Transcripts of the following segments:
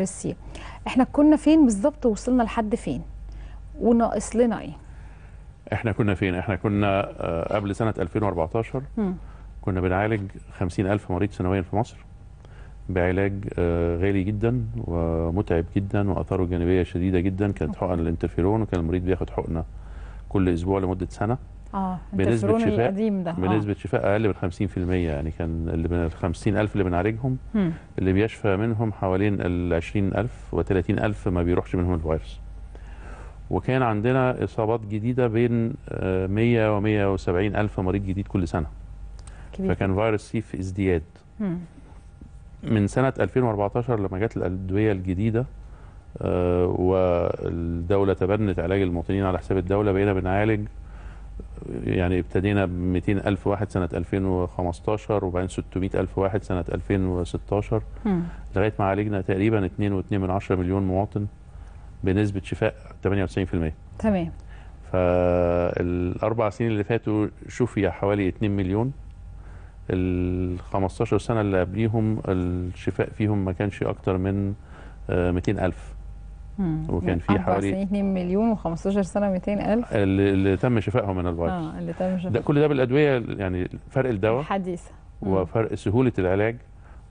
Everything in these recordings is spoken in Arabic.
ميرسي احنا كنا فين بالظبط وصلنا لحد فين وناقص لنا ايه احنا كنا فين احنا كنا آه، قبل سنه 2014 م. كنا بنعالج 50000 مريض سنويا في مصر بعلاج آه، غالي جدا ومتعب جدا واثاره جانبيه شديده جدا كانت حقن الانترفيرون وكان المريض بياخد حقنه كل اسبوع لمده سنه اه بنسبه شفاء القديم ده آه. بنسبه شفاء اقل من 50% يعني كان اللي من ال 50000 اللي بنعالجهم اللي بيشفى منهم حوالين ال 20000 و 30000 ما بيروحش منهم الفيروس وكان عندنا اصابات جديده بين 100 و 170000 مريض جديد كل سنه كبير. فكان فيروس سي في ازدياد مم. من سنه 2014 لما جت الادويه الجديده آه، والدوله تبنت علاج المواطنين على حساب الدوله بقينا بنعالج يعني ابتدينا ب 200 ألف واحد سنة 2015 وبعدين 600 ألف واحد سنة 2016 م. لغاية ما عالجنا تقريبا 2.2 مليون مواطن بنسبة شفاء 98% تمام فالأربع سنين اللي فاتوا شفي حوالي 2 مليون ال 15 سنة اللي قبليهم الشفاء فيهم ما كانش أكتر من 200 آه، ألف وكان يعني في حوالي 2 مليون و15 سنه 200000 اللي تم شفائهم من الفيروس اه اللي تم شفائهم ده كل ده بالادويه يعني فرق الدواء الحديثه وفرق سهوله العلاج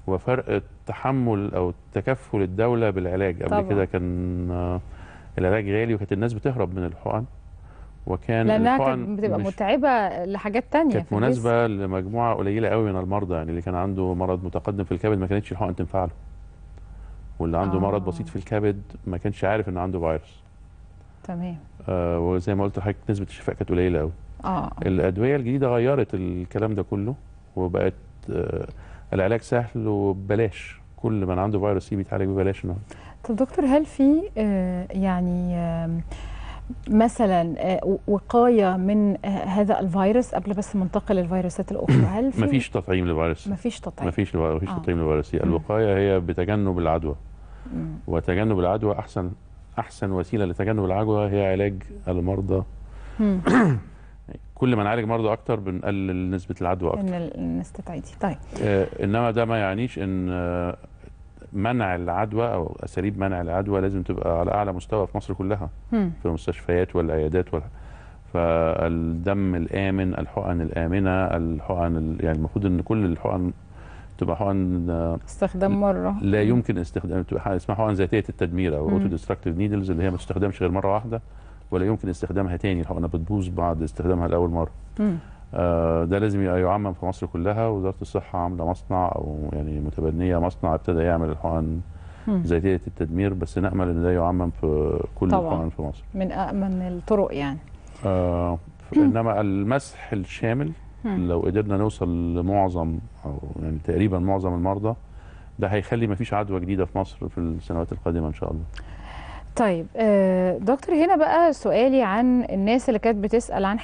وفرق التحمل او تكفل الدوله بالعلاج قبل كده كان آه، العلاج غالي وكانت الناس بتهرب من الحقن وكان لانها كانت بتبقى متعبه لحاجات ثانيه كانت مناسبه لمجموعه قليله قوي من المرضى يعني اللي كان عنده مرض متقدم في الكبد ما كانتش الحقن تنفع له واللي عنده آه. مرض بسيط في الكبد ما كانش عارف ان عنده فيروس تمام آه وزي ما قلت لحضرتك نسبه الشفاء كانت قليله قوي اه الادويه الجديده غيرت الكلام ده كله وبقت آه العلاج سهل وببلاش كل من عنده فيروس سي بيتعالج ببلاش النهارده طب دكتور هل في آه يعني آه مثلا وقايه من آه، هذا الفيروس قبل بس منتقل للفيروسات الاخرى هل في مفيش تطعيم للفيروس مفيش تطعيم مفيش مفيش آه. تطعيم للفيروس آه. الوقايه هي بتجنب العدوى وتجنب العدوى احسن احسن وسيله لتجنب العدوى هي علاج المرضى كل ما نعالج مرضى اكتر بنقلل نسبه العدوى اكتر ان الناس تتعدي طيب آه انما ده ما يعنيش ان آه، منع العدوى او اساليب منع العدوى لازم تبقى على اعلى مستوى في مصر كلها في المستشفيات والعيادات وال... فالدم الامن الحقن الامنه الحقن ال... يعني المفروض ان كل الحقن بتبقى حقن آه، استخدام مره لا يمكن استخدام اسمها حقن ذاتيه التدمير او اوتو ديستركتيف نيدلز اللي هي ما تستخدمش غير مره واحده ولا يمكن استخدامها تاني الحقنه بتبوظ بعد استخدامها لاول مره ده آه ده لازم يعمم في مصر كلها وزاره الصحه عامله مصنع او يعني متبنيه مصنع ابتدى يعمل الحقن ذاتيه التدمير بس نامل ان ده يعمم في كل الحقن في مصر من امن الطرق يعني آه انما المسح الشامل لو قدرنا نوصل لمعظم او يعني تقريبا معظم المرضى ده هيخلي ما فيش عدوى جديده في مصر في السنوات القادمه ان شاء الله طيب آه، دكتور هنا بقى سؤالي عن الناس اللي كانت بتسال عن